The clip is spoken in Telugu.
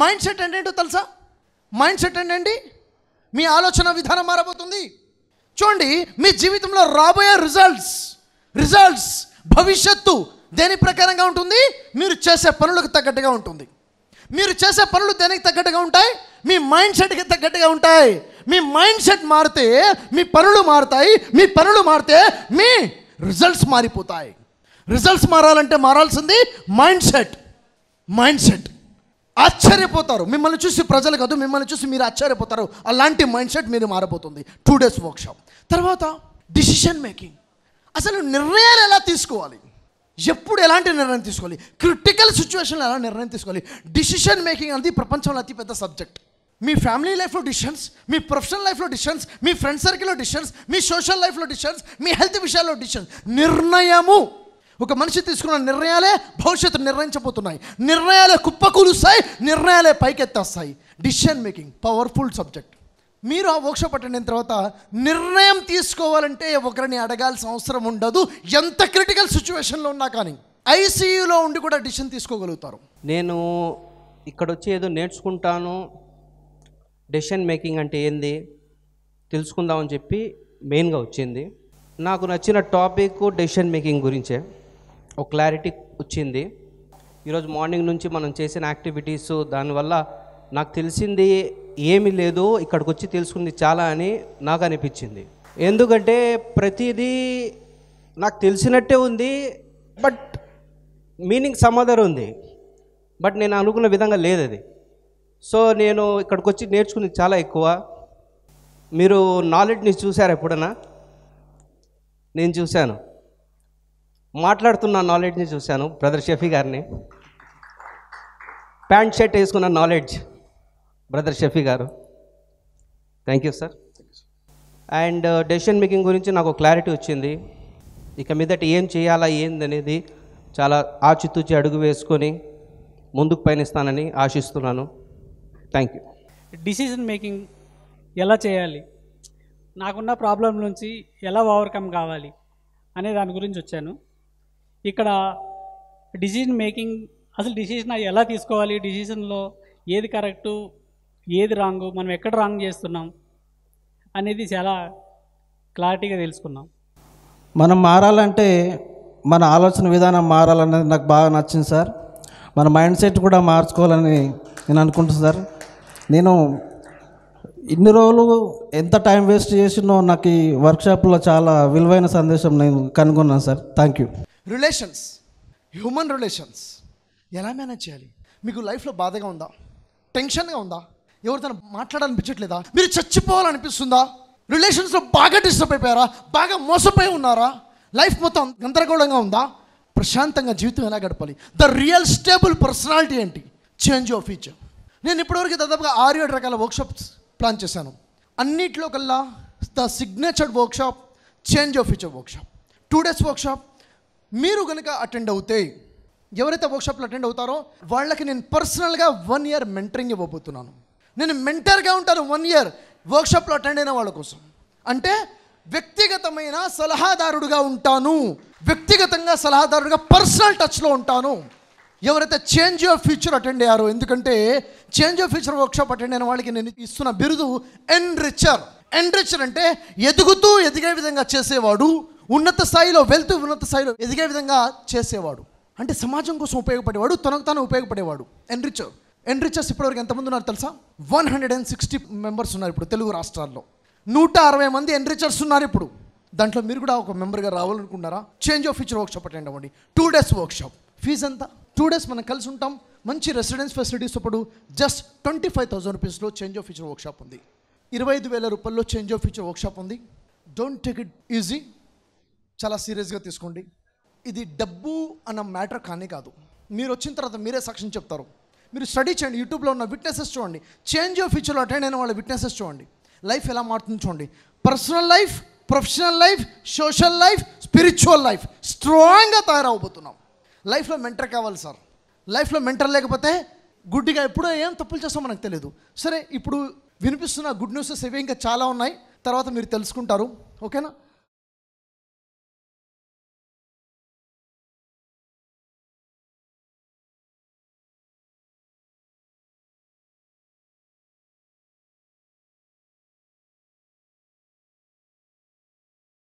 మైండ్ సెట్ అంటే ఏంటో తెలుసా మైండ్ సెట్ అంటే మీ ఆలోచన విధానం మారబోతుంది చూడండి మీ జీవితంలో రాబోయే రిజల్ట్స్ రిజల్ట్స్ భవిష్యత్తు దేని ప్రకారంగా ఉంటుంది మీరు చేసే పనులకు తగ్గట్టుగా ఉంటుంది మీరు చేసే పనులు దేనికి తగ్గట్టుగా ఉంటాయి మీ మైండ్ సెట్కి తగ్గట్టుగా ఉంటాయి మీ మైండ్ సెట్ మారితే మీ పనులు మారుతాయి మీ పనులు మారితే మీ రిజల్ట్స్ మారిపోతాయి రిజల్ట్స్ మారాలంటే మారాల్సింది మైండ్ సెట్ మైండ్ సెట్ ఆశ్చర్యపోతారు మిమ్మల్ని చూసి ప్రజలు కాదు మిమ్మల్ని చూసి మీరు ఆశ్చర్యపోతారు అలాంటి మైండ్ సెట్ మీరు మారిపోతుంది టూ డేస్ వర్క్షాప్ తర్వాత డిసిషన్ మేకింగ్ అసలు నిర్ణయాలు ఎలా తీసుకోవాలి ఎప్పుడు ఎలాంటి నిర్ణయం తీసుకోవాలి క్రిటికల్ సిచ్యువేషన్ ఎలా నిర్ణయం తీసుకోవాలి డిసిషన్ మేకింగ్ అనేది ప్రపంచంలో అతిపెద్ద సబ్జెక్ట్ మీ ఫ్యామిలీ లైఫ్లో డిసిషన్స్ మీ ప్రొఫెషనల్ లైఫ్లో డిసిషన్స్ మీ ఫ్రెండ్ సర్కిల్లో డిసిషన్స్ మీ సోషల్ లైఫ్లో డిసిషన్స్ మీ హెల్త్ విషయాల్లో డిసిషన్స్ నిర్ణయము ఒక మనిషి తీసుకున్న నిర్ణయాలే భవిష్యత్తు నిర్ణయించబోతున్నాయి నిర్ణయాలే కుప్పకూలుస్తాయి నిర్ణయాలే పైకెత్తేస్తాయి డిసిషన్ మేకింగ్ పవర్ఫుల్ సబ్జెక్ట్ మీరు ఆ వర్క్షాప్ అటెండ్ తర్వాత నిర్ణయం తీసుకోవాలంటే ఒకరిని అడగాల్సిన అవసరం ఉండదు ఎంత క్రిటికల్ సిచ్యువేషన్లో ఉన్నా కానీ ఐసీయూలో ఉండి కూడా డిసిషన్ తీసుకోగలుగుతారు నేను ఇక్కడ వచ్చి ఏదో నేర్చుకుంటాను డెసిషన్ మేకింగ్ అంటే ఏంది తెలుసుకుందామని చెప్పి మెయిన్గా వచ్చింది నాకు నచ్చిన టాపిక్ డెసిషన్ మేకింగ్ గురించే ఒక క్లారిటీ వచ్చింది ఈరోజు మార్నింగ్ నుంచి మనం చేసిన యాక్టివిటీస్ దానివల్ల నాకు తెలిసింది ఏమీ లేదు ఇక్కడికి వచ్చి తెలుసుకుంది చాలా అని నాకు అనిపించింది ఎందుకంటే ప్రతిదీ నాకు తెలిసినట్టే ఉంది బట్ మీనింగ్ సమాధానం ఉంది బట్ నేను అనుకున్న విధంగా లేదు అది సో నేను ఇక్కడికి వచ్చి నేర్చుకుంది చాలా ఎక్కువ మీరు నాలెడ్జ్ని చూసారు ఎప్పుడన్నా నేను చూశాను మాట్లాడుతున్న నాలెడ్జ్ని చూశాను బ్రదర్ షఫీ గారిని ప్యాంట్ షర్ట్ వేసుకున్న నాలెడ్జ్ బ్రదర్ షఫీ గారు thank you sir and decision making గురించి నాకు క్లారిటీ వచ్చింది ఇక మీదట ఏం చేయాలా ఏందనేది చాలా ఆచితూచి అడుగు వేసుకొని ముందుకు పయనిస్తానని ఆశిస్తున్నాను థ్యాంక్ యూ డిసిజన్ మేకింగ్ ఎలా చేయాలి నాకున్న ప్రాబ్లం నుంచి ఎలా ఓవర్కమ్ కావాలి అనే దాని గురించి వచ్చాను ఇక్కడ డిసిజన్ మేకింగ్ అసలు డిసిషన్ ఎలా తీసుకోవాలి డిసిషన్లో ఏది కరెక్టు ఏది రాంగు మనం ఎక్కడ రాంగ్ చేస్తున్నాం అనేది చాలా క్లారిటీగా తెలుసుకున్నాం మనం మారాలంటే మన ఆలోచన విధానం మారాలనేది నాకు బాగా నచ్చింది సార్ మన మైండ్ సెట్ కూడా మార్చుకోవాలని నేను అనుకుంటున్నాను సార్ నేను ఇన్ని రోజులు ఎంత టైం వేస్ట్ చేసినో నాకు ఈ వర్క్షాప్లో చాలా విలువైన సందేశం నేను కనుగొన్నాను sir thank you relations human relations ఎలా మేనేజ్ చేయాలి మీకు లైఫ్లో బాధగా ఉందా టెన్షన్గా ఉందా ఎవరితో మాట్లాడాలనిపించట్లేదా మీరు చచ్చిపోవాలనిపిస్తుందా రిలేషన్స్లో బాగా డిస్టర్బ్ అయిపోయారా బాగా మోసపోయి ఉన్నారా లైఫ్ మొత్తం గందరగోళంగా ఉందా ప్రశాంతంగా జీవితం ఎలా గడపాలి ద రియల్ స్టేబుల్ పర్సనాలిటీ ఏంటి చేంజ్ ఆఫ్ ఫ్యూచర్ నేను ఇప్పటివరకు దాదాపుగా ఆరు ఏడు రకాల వర్క్షాప్స్ ప్లాన్ చేశాను అన్నిట్లో కల్లా the signatured workshop change of future workshop two days workshop మీరు కనుక అటెండ్ అవుతే ఎవరైతే వర్క్షాప్లు అటెండ్ అవుతారో వాళ్ళకి నేను పర్సనల్గా వన్ ఇయర్ మెంటరింగ్ ఇవ్వబోతున్నాను నేను మెంటర్గా ఉంటాను వన్ ఇయర్ వర్క్షాప్లు అటెండ్ అయిన వాళ్ళ కోసం అంటే వ్యక్తిగతమైన సలహాదారుడుగా ఉంటాను వ్యక్తిగతంగా సలహాదారుడుగా పర్సనల్ టచ్లో ఉంటాను ఎవరైతే చేంజ్ ఆఫ్ ఫ్యూచర్ అటెండ్ అయ్యారో ఎందుకంటే change of future workshop attend అయిన వాళ్ళకి నేను ఇస్తున్న బిరుదు ఎన్ ఎన్రిచర్ అంటే ఎదుగుతూ ఎదిగే విధంగా చేసేవాడు ఉన్నత స్థాయిలో వెళ్తూ ఉన్నత స్థాయిలో ఎదిగే విధంగా చేసేవాడు అంటే సమాజం కోసం ఉపయోగపడేవాడు తనకు తాను ఉపయోగపడేవాడు ఎన్రిచర్ ఎన్రిచర్స్ ఇప్పటివరకు ఎంతమంది ఉన్నారు తెలుసా one hundred and sixty members ఉన్నారు ఇప్పుడు తెలుగు రాష్ట్రాల్లో నూట అరవై మంది ఎన్రిచర్స్ ఉన్నారు ఇప్పుడు దాంట్లో మీరు కూడా ఒక మెంబర్గా రావాలనుకున్నారా change of future workshop attend అవ్వండి టూ డేస్ వర్క్షాప్ ఫీజ్ ఎంత టూ డేస్ మనం కలిసి ఉంటాం మంచి రెసిడెన్స్ ఫెసిలిటీస్ ఇప్పుడు జస్ట్ ట్వంటీ ఫైవ్ థౌసండ్ రూపీస్లో చేంజ్ ఆఫ్ ఫ్యూచర్ వర్క్షాప్ ఉంది ఇరవై ఐదు వేల రూపాయల్లో చేంజ్ ఆఫ్ ఫ్యూచర్ వర్క్షాప్ ఉంది డోంట్ టేక్ ఇట్ ఈజీ చాలా సీరియస్గా తీసుకోండి ఇది డబ్బు అన్న మ్యాటర్ కానీ కాదు మీరు వచ్చిన తర్వాత మీరే సాక్ష్యం చెప్తారు మీరు స్టడీ చేయండి యూట్యూబ్లో ఉన్న విట్నెసెస్ చూడండి చేంజ్ ఆఫ్ ఫ్యూచర్లో అటెండ్ అయిన వాళ్ళ విట్నెసెస్ చూడండి లైఫ్ ఎలా మారుతుంది చూడండి personal life professional life social life spiritual life స్ట్రాంగ్గా తయారవబోతున్నాం లైఫ్లో మెంటర్ కావాలి సార్ లైఫ్లో మెంటర్ లేకపోతే గుడ్డిగా ఎప్పుడో ఏం తప్పులు చేస్తాం మనకు తెలియదు సరే ఇప్పుడు వినిపిస్తున్న గుడ్ న్యూసెస్ ఇవి ఇంకా చాలా ఉన్నాయి తర్వాత మీరు తెలుసుకుంటారు ఓకేనా